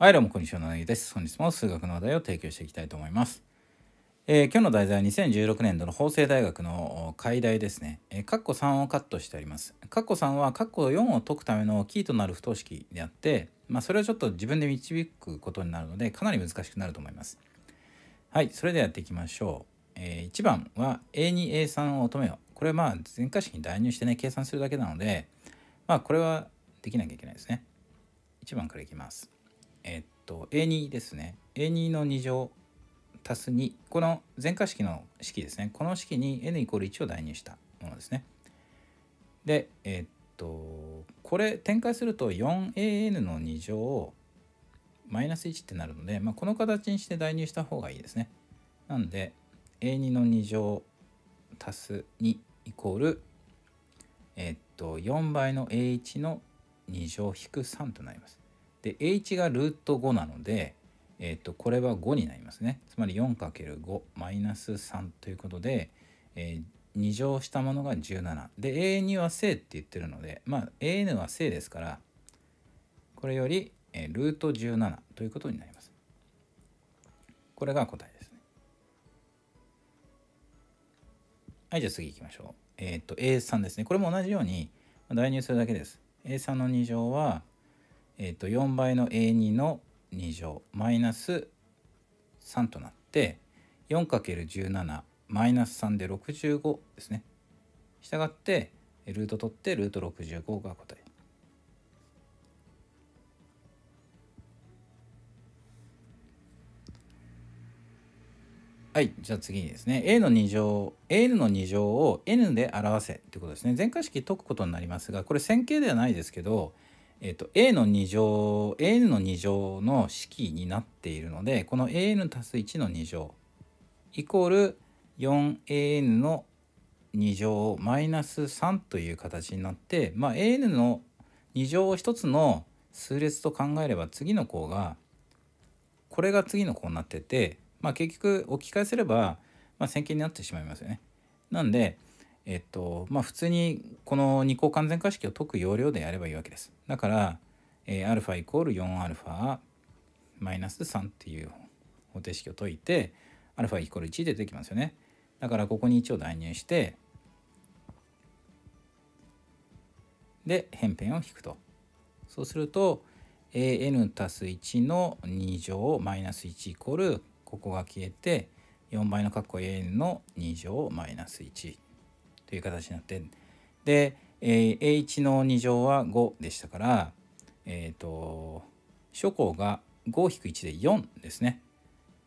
はい、どうもこんにちは、ななぎです。本日も数学の話題を提供していきたいと思います。えー、今日の題材は2016年度の法政大学の解題ですね。えー、括弧3をカットしてあります。括弧3は括弧4を解くためのキーとなる不等式であって、まあ、それをちょっと自分で導くことになるので、かなり難しくなると思います。はい、それではやっていきましょう。えー、1番は A2A3 を求めよ。う。これはまあ全化式に代入してね、計算するだけなので、まあこれはできなきゃいけないですね。1番からいきます。えっと A2 ですね A2 の2乗足す2この全化式の式ですねこの式に n イコール1を代入したものですねでえっとこれ展開すると 4an の2乗をマイナス1ってなるので、まあ、この形にして代入した方がいいですねなんで a2 の2乗足す2イコールえっと4倍の a1 の2乗引く3となりますで h がルート5なので、えー、とこれは5になりますねつまり 4×5 マイナス3ということで、えー、2乗したものが17で a2 は正って言ってるのでまあ an は正ですからこれより、えー、ルート17ということになりますこれが答えですねはいじゃあ次行きましょうえっ、ー、と a3 ですねこれも同じように代入するだけです a3 の2乗はえー、と4倍の a2 の2乗マイナス3となって 4×17 マイナス3で65ですね。したがってルート取ってルート65が答え。はい、じゃあ次にですね、a の2乗、n の2乗を n で表せってことですね。全化式解くことになりますが、これ線形ではないですけど、えっと、a の2乗 n の2乗の式になっているのでこの an 足す1の2乗イコール 4an の2乗マイナス3という形になって、まあ、an の2乗を1つの数列と考えれば次の項がこれが次の項になってて、まあ、結局置き換えすれば、まあ、線形になってしまいますよね。なんでえっとまあ、普通にこの二項完全化式を解く要領でやればいいわけです。だから、え α イコール 4α マイナス3っていう方程式を解いて α イコール1で出てきますよね。だからここに1を代入してで辺辺を引くと。そうすると an たす1の2乗マイナス1イコールここが消えて4倍の括弧 an の2乗マイナス1。という形になってで、えー、A1 の2乗は5でしたからえっ、ー、と初項が5-1で4ですね。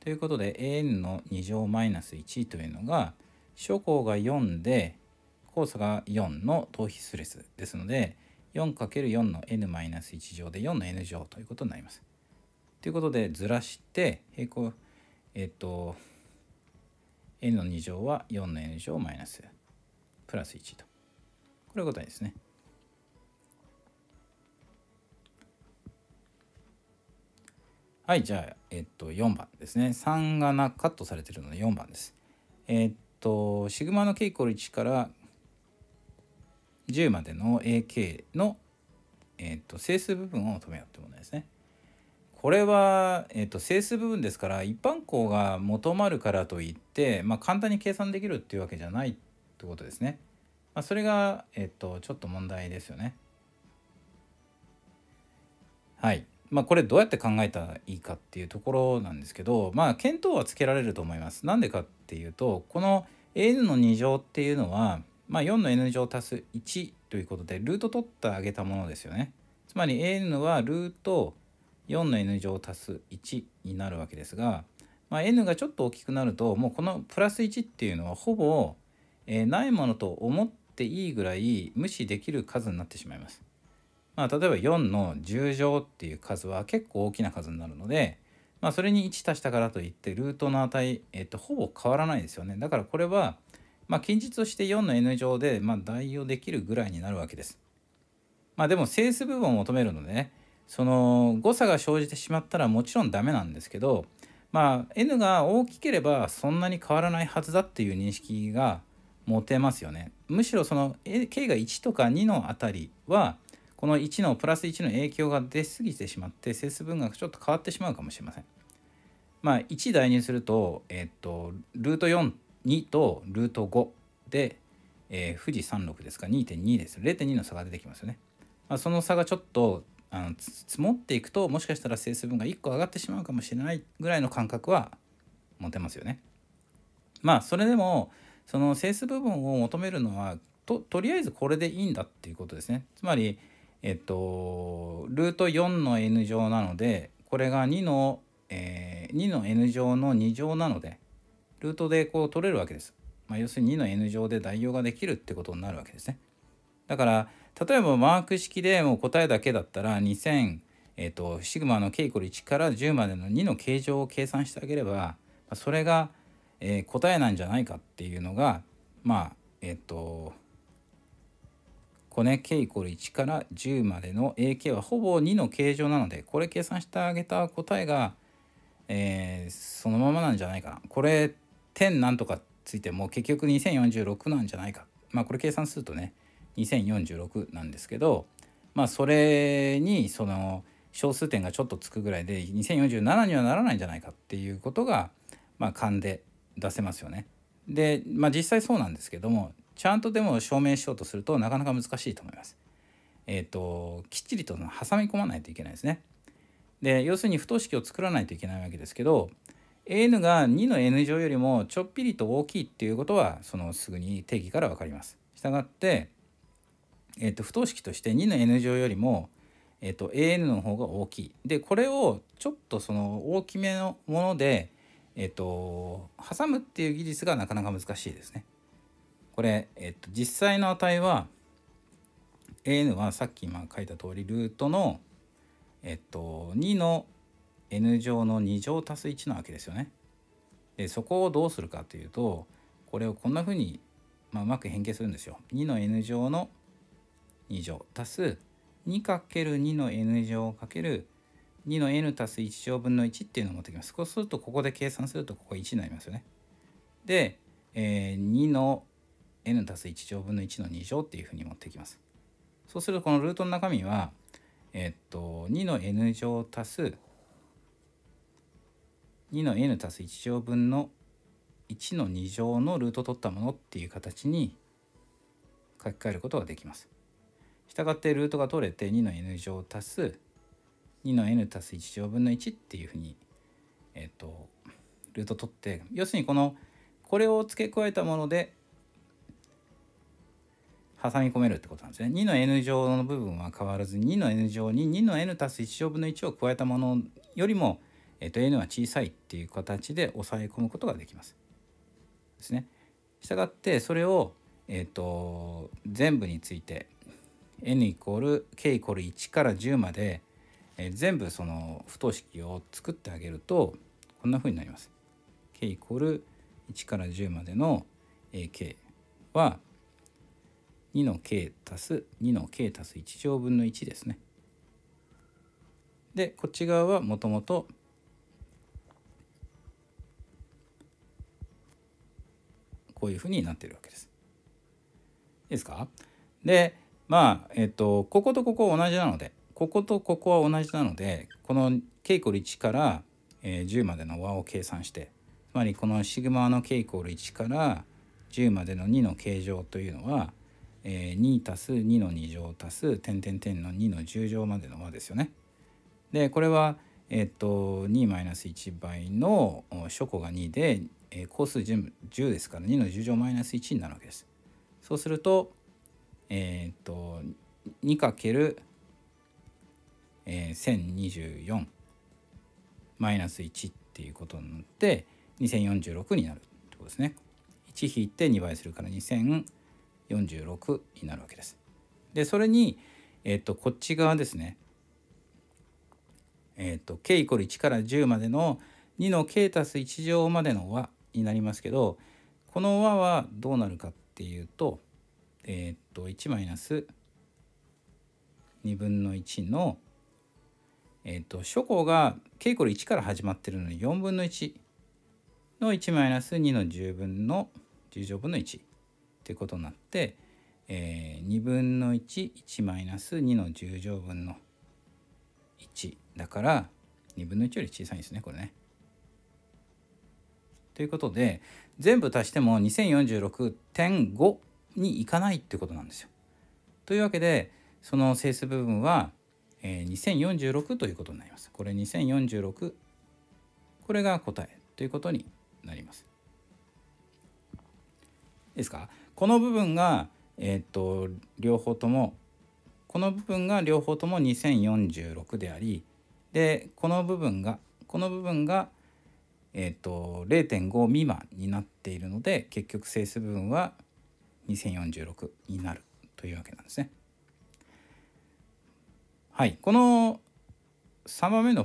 ということで an の2乗マイナス1というのが初項が4で交差が4の等比数列ですので 4×4 の n マイナス1乗で4の n 乗ということになります。ということでずらして平行えっと n の2乗は4の n 乗マイナスプラス1と。これが答えですね。はい、じゃあ、えっと、4番ですね。3がなカットされてるので4番です。えっと、シグマの k イコール1から10までの AK の、えっと、整数部分を止めようってものですね。これは、えっと、整数部分ですから一般項が求まるからといって、まあ、簡単に計算できるっていうわけじゃないってことですね。まあ、それが、えっと、ちょっと問題ですよね。はい。まあ、これどうやって考えたらいいかっていうところなんですけど、まあ、見当はつけられると思います。なんでかっていうと、この n の2乗っていうのは、まあ、4の n 乗足す1ということで、ルート取ってあげたものですよね。つまり n はルート4の n 乗足す1になるわけですが、まあ、n がちょっと大きくなると、もうこのプラス1っていうのはほぼえー、ないものと思っていいぐらい無視できる数になってしまいます。まあ、例えば4の10乗っていう数は結構大きな数になるので、まあ、それに1足したからといってルートの値、えっと、ほぼ変わらないですよね。だからこれは、まあ、近日として4の n 乗で、まあ、代用できるぐらいになるわけです。まあ、でも整数部分を求めるのでね、その誤差が生じてしまったらもちろんダメなんですけど、まあ、n が大きければそんなに変わらないはずだっていう認識が持てますよねむしろその K が1とか2のあたりはこの1のプラス1の影響が出過ぎてしまって整数分がちょっと変わってしまうかもしれませんまあ1代入するとえっとルート42とルート5で、えー、富士36ですか2.2です0.2の差が出てきますよね、まあ、その差がちょっとあの積もっていくともしかしたら整数分が1個上がってしまうかもしれないぐらいの感覚は持てますよねまあそれでもその整数部分を求めるのはととりあえずこれでいいんだっていうことですね。つまり、えっと、ルート4の n 乗なのでこれが2の、えー、2の n 乗の2乗なのでルートでこう取れるわけです。まあ、要するに2の n 乗で代用ができるってことになるわけですね。だから例えばマーク式でもう答えだけだったら2000えっ、とシグマの k イコル1から10までの2の形状を計算してあげればそれがえー、答えなんじゃないかっていうのがまあえっ、とこね k 1から10までの ak はほぼ2の形状なのでこれ計算してあげた答えが、えー、そのままなんじゃないかなこれ10なんとかついても結局2046なんじゃないかまあこれ計算するとね2046なんですけどまあそれにその小数点がちょっとつくぐらいで2047にはならないんじゃないかっていうことがまあ勘で出せますよね。で、まあ、実際そうなんですけどもちゃんとでも証明しようとするとなかなか難しいと思います。えっ、ー、ときっちりと挟み込まないといけないですね。で要するに不等式を作らないといけないわけですけど a n が2の n 乗よりもちょっぴりと大きいっていうことはそのすぐに定義から分かります。したがって、えー、と不等式として2の n 乗よりも、えー、と an の方が大きい。でこれをちょっとその大きめのものでえっと、挟むっていう技術がなかなか難しいですね。これ、えっと、実際の値は AN はさっき今書いた通りルートの、えっと、2の n 乗の2乗足す1なわけですよね。でそこをどうするかというとこれをこんな風に、まあ、うまく変形するんですよ。2の n 乗の2乗足す 2×2 の n 乗かける2の n 足す1乗分の1っていうのを持ってきます。そうするとここで計算するとここ1になりますよね。で、えー、2の n 足す1乗分の1の2乗っていうふうに持ってきます。そうするとこのルートの中身は、えー、っと2の n 乗足す2の n 足す1乗分の1の2乗のルート取ったものっていう形に書き換えることができます。したがってルートが取れて2の n 乗足す2の n たす1乗分の1っていうふうに、えっと、ルート取って、要するにこの、これを付け加えたもので、挟み込めるってことなんですね。2の n 乗の部分は変わらず、2の n 乗に2の n たす1乗分の1を加えたものよりも、えっと、n は小さいっていう形で抑え込むことができます。ですね。したがって、それを、えっと、全部について、n イコール k イコール1から10までえー、全部その不等式を作ってあげるとこんな風になります。k イコール1から10までの ak は2の k 足す2の k 足す1乗分の1ですね。でこっち側はもともとこういうふうになってるわけです。いいですかでまあえっとこことここ同じなのでこことここは同じなのでこの k 1から、え10までの和を計算してつまりこのシグマの k 1から10までの2の形状というのは、え2 2の2乗足す点点点の2の10乗までの和ですよね。でこれはえっと2-1倍の初項が2で、え数 10, ですから2の10乗マイナス1になるわけです。そうするとえっと 2× えー、1024マイナス1っていうことになって2046になるってことですね。1引いて2倍するから2046になるわけです。でそれに、えー、とこっち側ですね、えー、と k 1から10までの2の k す1乗までの和になりますけどこの和はどうなるかっていうとえー、っと1マイナス2分の1のえっ、ー、と初項が k イコール1から始まってるのに4分の1の1マイナス2の10分の10乗分の1っていうことになって、えー、2分の11マイナス2の10乗分の1だから2分の1より小さいんですねこれね。ということで全部足しても2046.5にいかないってことなんですよ。というわけでその整数部分はえー、2046ということになります。これ2046これが答えということになります。いいですかこの部分が、えー、っと両方ともこの部分が両方とも2046でありでこの部分がこの部分が、えー、っと0.5未満になっているので結局整数部分は2046になるというわけなんですね。はい、この3番目の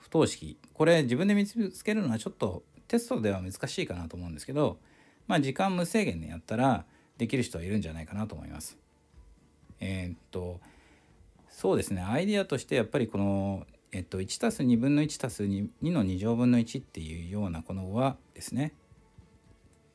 不等式これ自分で見つけるのはちょっとテストでは難しいかなと思うんですけど、まあ、時間無制限でやったらできる人はいるんじゃないかなと思います。えー、っとそうですねアイデアとしてやっぱりこの、えっと、1たす2分の1たす 2, 2の2乗分の1っていうようなこの和ですね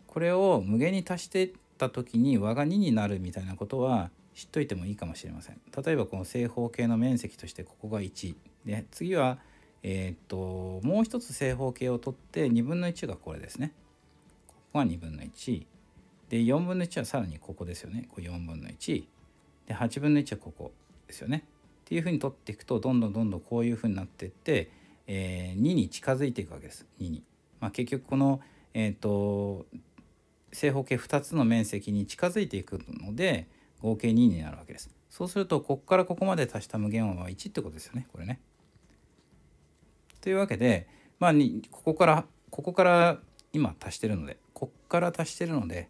これを無限に足してた時に和が2になるみたいなことは知っといてもいいかもしれません。例えばこの正方形の面積としてここが1で次は、えー、っともう一つ正方形を取って2分の1がこれですね。ここが2分の1で4分の1はさらにここですよね。こう4分の1で8分の1はここですよね。っていうふうに取っていくとどんどんどんどんこういうふうになっていって、えー、2に近づいていくわけです。2に。まあ、結局この、えー、っと正方形2つの面積に近づいていくので、合計2になるわけです。そうするとここからここまで足した無限音は1ってことですよねこれね。というわけで、まあ、ここからここから今足してるのでこっから足してるので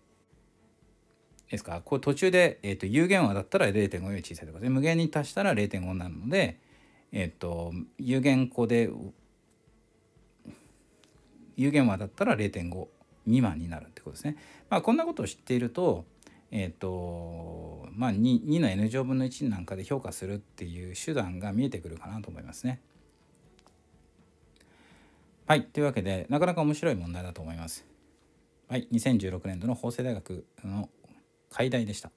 ですかこれ途中で、えーと、有限和だったら0.5より小さいとかで無限に足したら0.5になるので、えーと、と有限個で有限和だったら0.5未満になるってことですね。まあ、こんなことを知っているとえーとまあ、2, 2の n 乗分の1なんかで評価するっていう手段が見えてくるかなと思いますね。はい。というわけで、なかなか面白い問題だと思います。はい。2016年度の法政大学の解題でした。